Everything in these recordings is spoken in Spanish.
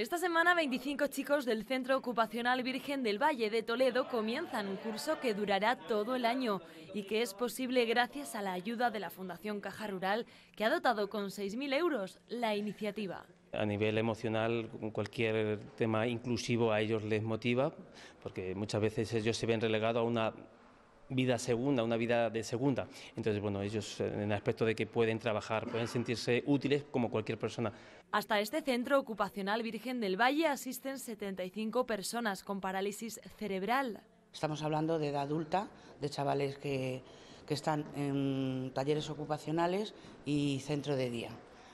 Esta semana 25 chicos del Centro Ocupacional Virgen del Valle de Toledo comienzan un curso que durará todo el año y que es posible gracias a la ayuda de la Fundación Caja Rural que ha dotado con 6.000 euros la iniciativa. A nivel emocional, cualquier tema inclusivo a ellos les motiva, porque muchas veces ellos se ven relegados a una vida segunda, una vida de segunda. Entonces, bueno, ellos en el aspecto de que pueden trabajar, pueden sentirse útiles como cualquier persona. Hasta este centro ocupacional Virgen del Valle asisten 75 personas con parálisis cerebral. Estamos hablando de edad adulta, de chavales que, que están en talleres ocupacionales y centro de día.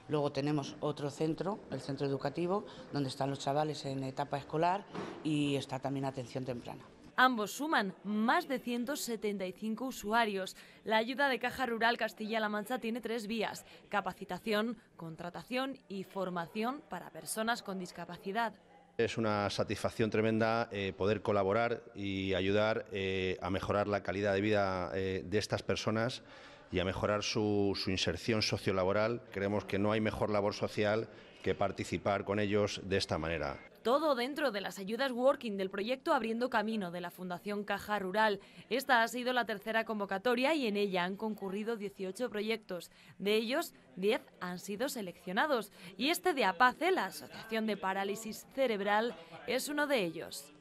Luego tenemos otro centro, el centro educativo, donde están los chavales en etapa escolar y está también atención temprana. Ambos suman más de 175 usuarios. La ayuda de Caja Rural Castilla-La Mancha tiene tres vías, capacitación, contratación y formación para personas con discapacidad. Es una satisfacción tremenda eh, poder colaborar y ayudar eh, a mejorar la calidad de vida eh, de estas personas y a mejorar su, inserción sociolaboral. Creemos que no hay mejor labor social que participar con ellos de esta manera. Todo dentro de las ayudas Working del proyecto Abriendo Camino de la Fundación Caja Rural. Esta ha sido la tercera convocatoria y en ella han concurrido 18 proyectos. De ellos, 10 han sido seleccionados. Y este de APACE, la Asociación de Parálisis Cerebral, es uno de ellos.